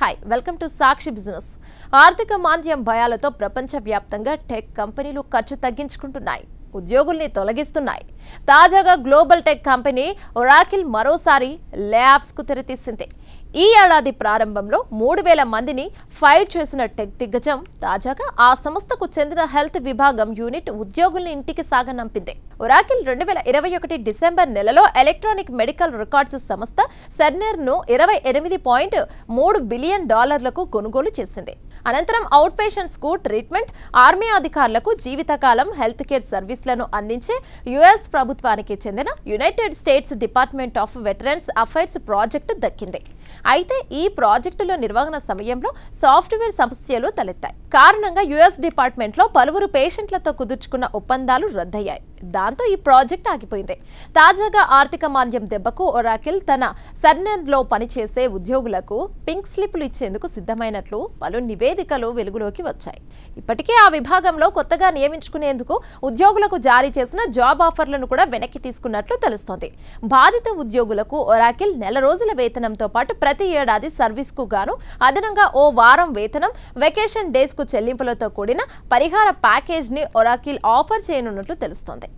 hi welcome to Sakshi business ఆర్థిక మాంద్యం భయాలతో ప్రపంచవ్యాప్తంగా టెక్ కంపెనీలు ఖర్చు తగ్గించుకుంటున్నాయి ఉద్యోగుల్ని తొలగిస్తున్నాయి తాజాగా గ్లోబల్ టెక్ కంపెనీ ఒరాకిల్ మరోసారి లేఆఫ్స్కు తెరతీసింది ఈ ఏడాది ప్రారంభంలో మూడు వేల మందిని ఫైర్ చేసిన టెక్ దిగ్గజం తాజాగా ఆ సంస్థకు చెందిన హెల్త్ విభాగం యూనిట్ ఉద్యోగుల్ని ఇంటికి సాగనంపింది ఒరాకిల్ రెండు వేల ఇరవై ఒకటి డిసెంబర్ నెలలో ఎలక్ట్రానిక్ మెడికల్ రికార్డ్స్ సంస్థ సెర్నర్ను ఇరవై ఎనిమిది పాయింట్ మూడు బిలియన్ డాలర్లకు కొనుగోలు చేసింది అనంతరం అవుట్ పేషెంట్స్ కు ట్రీట్మెంట్ ఆర్మీ అధికారులకు జీవితకాలం హెల్త్ కేర్ సర్వీస్లను అందించే యుఎస్ ప్రభుత్వానికి చెందిన United States Department of Veterans Affairs project దక్కింది అయితే ఈ ప్రాజెక్టుల నిర్వహణ సమయంలో సాఫ్ట్వేర్ సమస్యలు తలెత్తాయి కారణంగా యుఎస్ డిపార్ట్మెంట్లో పలువురు పేషెంట్లతో కుదుర్చుకున్న ఒప్పందాలు రద్దయ్యాయి దాంతో ఈ ప్రాజెక్ట్ ఆగిపోయింది తాజాగా ఆర్థిక మాంద్యం దెబ్బకు ఒరాకిల్ తన సర్నర్లో పనిచేసే ఉద్యోగులకు పింక్ స్లిప్లు ఇచ్చేందుకు సిద్ధమైనట్లు పలు నివేదికలు వెలుగులోకి వచ్చాయి ఇప్పటికే ఆ విభాగంలో కొత్తగా నియమించుకునేందుకు ఉద్యోగులకు జారీ చేసిన జాబ్ ఆఫర్లను కూడా వెనక్కి తీసుకున్నట్లు తెలుస్తోంది బాధిత ఉద్యోగులకు ఒరాకిల్ నెల రోజుల వేతనంతో పాటు ప్రతి ప్రతి ఏడాది కు గాను అదనంగా ఓ వారం వేతనం వెకేషన్ డేస్కు చెల్లింపులతో కూడిన పరిహార ప్యాకేజ్ని ఒరాకిల్ ఆఫర్ చేయనున్నట్లు తెలుస్తోంది